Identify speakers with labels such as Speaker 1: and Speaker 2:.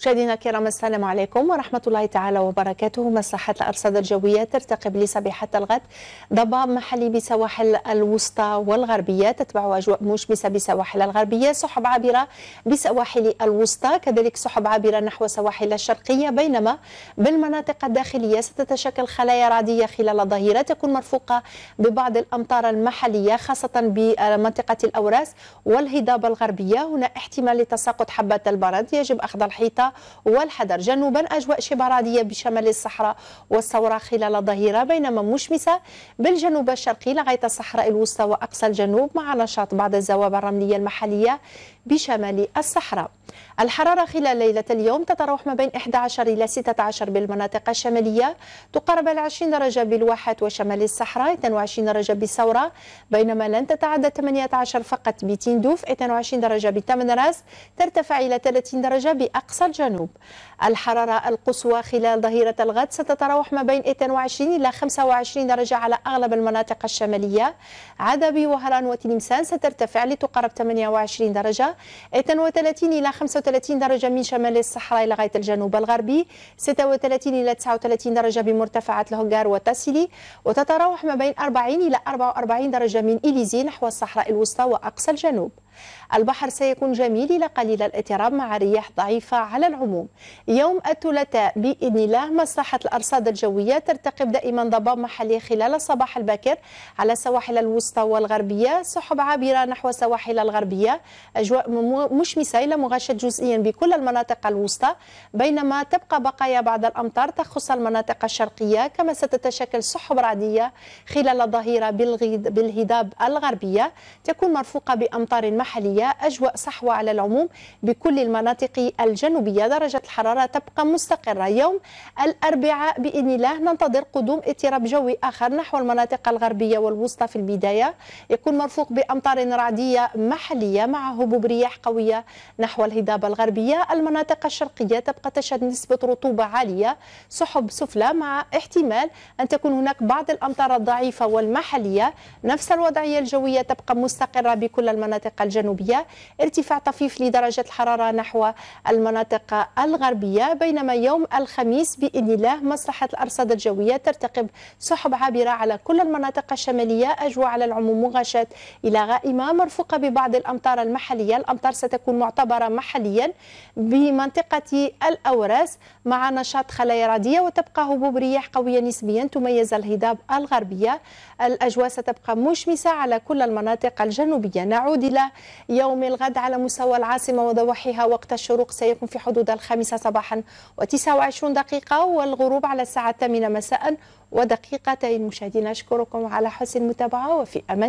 Speaker 1: مشاهدينا الكرام السلام عليكم ورحمة الله تعالى وبركاته مساحات الأرصاد الجوية ترتقي بلسبع حتى الغد ضباب محلي بسواحل الوسطى والغربية تتبع أجواء مشمسة بسواحل الغربية سحب عابرة بسواحل الوسطى كذلك سحب عابرة نحو سواحل الشرقية بينما بالمناطق الداخلية ستتشكل خلايا رعدية خلال الظهيرة تكون مرفوقة ببعض الأمطار المحلية خاصة بمنطقة الأوراس والهضاب الغربية هنا احتمال لتساقط حبات البرد يجب أخذ الحيطة والحذر جنوبا أجواء شبرادية بشمال الصحراء والثورة خلال ظهيرة بينما مشمسة بالجنوب الشرقي لغاية الصحراء الوسطى وأقصى الجنوب مع نشاط بعض الزوابع الرملية المحلية بشمال الصحراء الحرارة خلال ليلة اليوم تتراوح ما بين 11 إلى 16 بالمناطق الشمالية تقارب ال 20 درجة بالواحات وشمال الصحراء 22 درجة بالثورة بينما لن تتعدى 18 فقط بتندوف 22 درجة بتمنراس ترتفع إلى 30 درجة بأقصى الجنوب الجنوب الحرارة القصوى خلال ظهيرة الغد ستتراوح ما بين 22 إلى 25 درجة على أغلب المناطق الشمالية عدبي وهران وتلمسان سترتفع لتقارب 28 درجة 32 إلى 35 درجة من شمال الصحراء لغاية الجنوب الغربي 36 إلى 39 درجة بمرتفعات الهنغار وتاسيلي وتتراوح ما بين 40 إلى 44 درجة من إليزي نحو الصحراء الوسطى وأقصى الجنوب البحر سيكون جميل إلى قليل الاضطراب مع رياح ضعيفة على العموم يوم الثلاثاء بإذن الله مساحة الأرصاد الجوية ترتقب دائما ضباب محلي خلال الصباح الباكر على السواحل الوسطى والغربية سحب عابرة نحو السواحل الغربية أجواء مشمسة إلى مغشى جزئيا بكل المناطق الوسطى بينما تبقى بقايا بعض الأمطار تخص المناطق الشرقية كما ستتشكل سحب رعدية خلال الظهيرة بالهضاب الغربية تكون مرفوقة بأمطار المحلية أجواء صحوة على العموم بكل المناطق الجنوبية درجة الحرارة تبقى مستقرة يوم الأربعاء بإذن الله ننتظر قدوم اضطراب جوي آخر نحو المناطق الغربية والوسطى في البداية يكون مرفوق بأمطار رعدية محلية مع هبوب رياح قوية نحو الهضاب الغربية المناطق الشرقية تبقى تشهد نسبة رطوبة عالية سحب سفلى مع احتمال أن تكون هناك بعض الأمطار الضعيفة والمحلية نفس الوضعية الجوية تبقى مستقرة بكل المناطق الجنوبية ارتفاع طفيف لدرجة الحرارة نحو المناطق الغربية بينما يوم الخميس بإذن الله مصلحة الأرصاد الجوية ترتقب سحب عابرة على كل المناطق الشمالية أجواء على العموم مغشاة إلى غائمة مرفوقة ببعض الأمطار المحلية الأمطار ستكون معتبرة محليا بمنطقة الأوراس مع نشاط خلايا رادية وتبقى هبوب رياح قوية نسبيا تميز الهضاب الغربية الأجواء ستبقى مشمسة على كل المناطق الجنوبية نعود إلى يوم الغد على مستوى العاصمة وضواحيها وقت الشروق سيكون في حدود الخامسة صباحا و29 دقيقة والغروب على الساعة الثامنة مساء ودقيقتين مشاهدينا أشكركم على حسن المتابعة وفي أمان